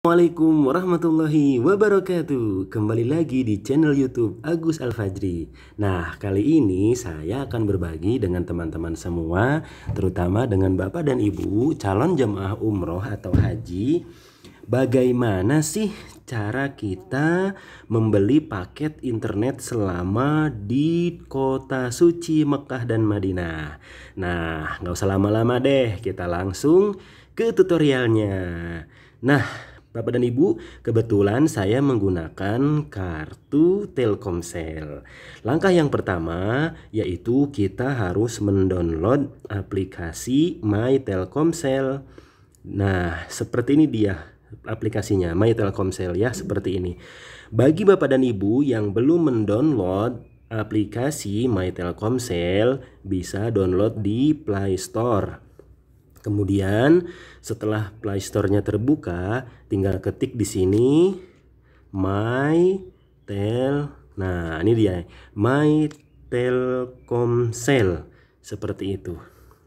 Assalamualaikum warahmatullahi wabarakatuh Kembali lagi di channel youtube Agus Al-Fajri Nah kali ini saya akan berbagi dengan teman-teman semua Terutama dengan bapak dan ibu calon jemaah umroh atau haji Bagaimana sih cara kita membeli paket internet selama di kota suci Mekah dan Madinah Nah nggak usah lama-lama deh kita langsung ke tutorialnya Nah Bapak dan Ibu, kebetulan saya menggunakan kartu Telkomsel. Langkah yang pertama yaitu kita harus mendownload aplikasi My Telkomsel. Nah, seperti ini dia aplikasinya My Telkomsel ya, seperti ini. Bagi Bapak dan Ibu yang belum mendownload aplikasi My Telkomsel, bisa download di Play Store. Kemudian setelah Play Store-nya terbuka, tinggal ketik di sini my tel. Nah, ini dia. My Telkomsel seperti itu.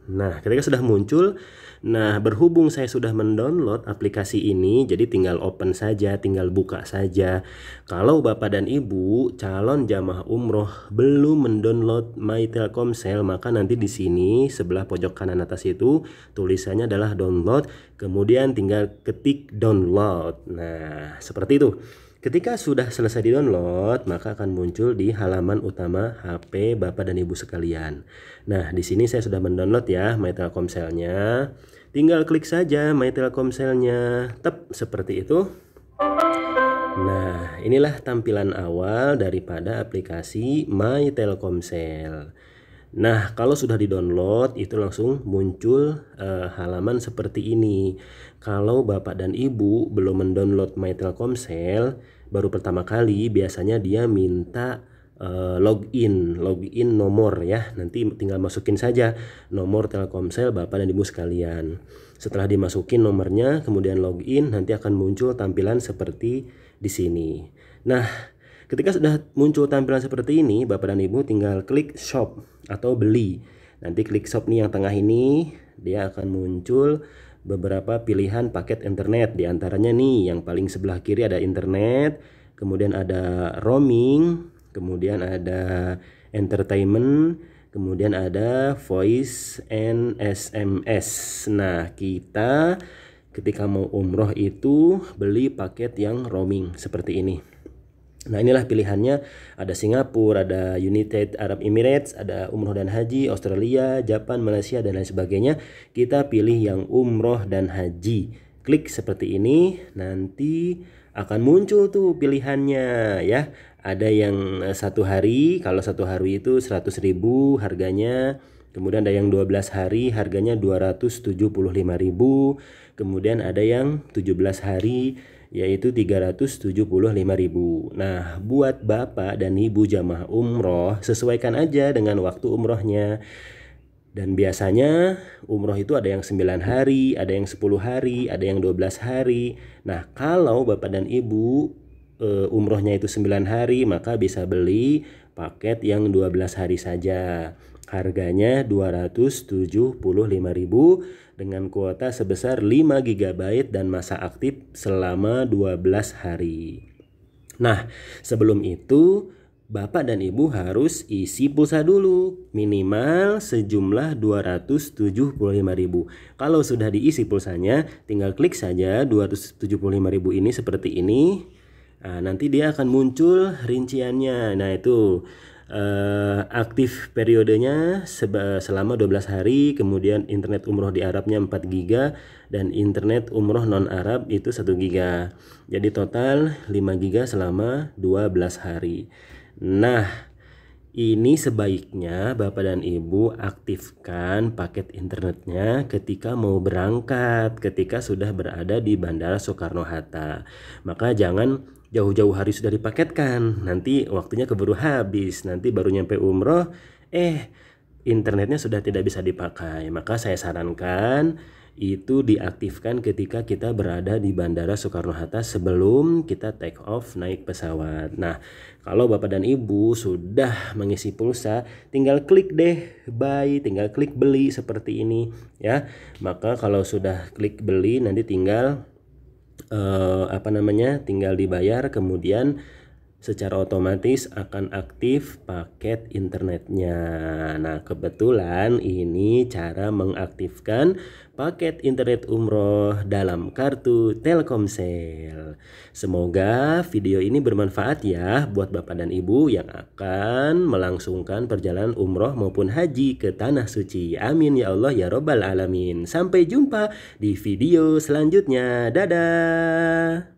Nah, ketika sudah muncul, nah berhubung saya sudah mendownload aplikasi ini, jadi tinggal open saja, tinggal buka saja. Kalau Bapak dan Ibu calon jamaah umroh belum mendownload My Telkomsel, maka nanti di sini sebelah pojok kanan atas itu tulisannya adalah download, kemudian tinggal ketik download. Nah, seperti itu. Ketika sudah selesai di-download, maka akan muncul di halaman utama HP Bapak dan Ibu sekalian. Nah, di sini saya sudah mendownload ya MyTelkomselnya. Tinggal klik saja MyTelkomselnya, Tep, seperti itu. Nah, inilah tampilan awal daripada aplikasi MyTelkomsel. Telkomsel. Nah, kalau sudah di-download, itu langsung muncul e, halaman seperti ini. Kalau Bapak dan Ibu belum mendownload My Telkomsel, baru pertama kali biasanya dia minta e, login, login nomor ya. Nanti tinggal masukin saja nomor Telkomsel Bapak dan Ibu sekalian. Setelah dimasukin nomornya, kemudian login, nanti akan muncul tampilan seperti di sini. Nah, Ketika sudah muncul tampilan seperti ini, Bapak dan Ibu tinggal klik shop atau beli. Nanti klik shop nih yang tengah ini, dia akan muncul beberapa pilihan paket internet. Di antaranya nih, yang paling sebelah kiri ada internet, kemudian ada roaming, kemudian ada entertainment, kemudian ada voice and SMS. Nah, kita ketika mau umroh itu beli paket yang roaming seperti ini. Nah inilah pilihannya ada Singapura, ada United Arab Emirates, ada Umroh dan Haji, Australia, Japan, Malaysia dan lain sebagainya. Kita pilih yang Umroh dan Haji. Klik seperti ini nanti akan muncul tuh pilihannya ya. Ada yang eh, satu hari, kalau satu hari itu 100 ribu harganya. Kemudian ada yang 12 hari harganya 275 ribu. Kemudian ada yang 17 hari yaitu 375.000. Nah, buat Bapak dan Ibu jamaah umroh, sesuaikan aja dengan waktu umrohnya. Dan biasanya umroh itu ada yang 9 hari, ada yang 10 hari, ada yang 12 hari. Nah, kalau Bapak dan Ibu eh, umrohnya itu 9 hari, maka bisa beli paket yang 12 hari saja. Harganya 275.000 dengan kuota sebesar 5 GB dan masa aktif selama 12 hari. Nah, sebelum itu Bapak dan Ibu harus isi pulsa dulu minimal sejumlah 275.000. Kalau sudah diisi pulsanya, tinggal klik saja 275.000 ini seperti ini. Nah, nanti dia akan muncul rinciannya. Nah, itu uh, aktif periodenya selama 12 hari kemudian internet umroh di Arabnya 4 giga dan internet umroh non Arab itu 1 giga jadi total 5 giga selama 12 hari nah ini sebaiknya Bapak dan Ibu aktifkan paket internetnya ketika mau berangkat, ketika sudah berada di Bandara Soekarno-Hatta. Maka jangan jauh-jauh hari sudah dipaketkan, nanti waktunya keburu habis, nanti baru nyampe umroh, eh internetnya sudah tidak bisa dipakai. Maka saya sarankan itu diaktifkan ketika kita berada di Bandara Soekarno-Hatta sebelum kita take off naik pesawat. Nah, kalau Bapak dan Ibu sudah mengisi pulsa, tinggal klik deh buy, tinggal klik beli seperti ini ya. Maka kalau sudah klik beli nanti tinggal uh, apa namanya? tinggal dibayar kemudian secara otomatis akan aktif paket internetnya. Nah, kebetulan ini cara mengaktifkan paket internet umroh dalam kartu Telkomsel. Semoga video ini bermanfaat ya buat Bapak dan Ibu yang akan melangsungkan perjalanan umroh maupun haji ke tanah suci. Amin ya Allah ya Robbal Alamin. Sampai jumpa di video selanjutnya. Dadah.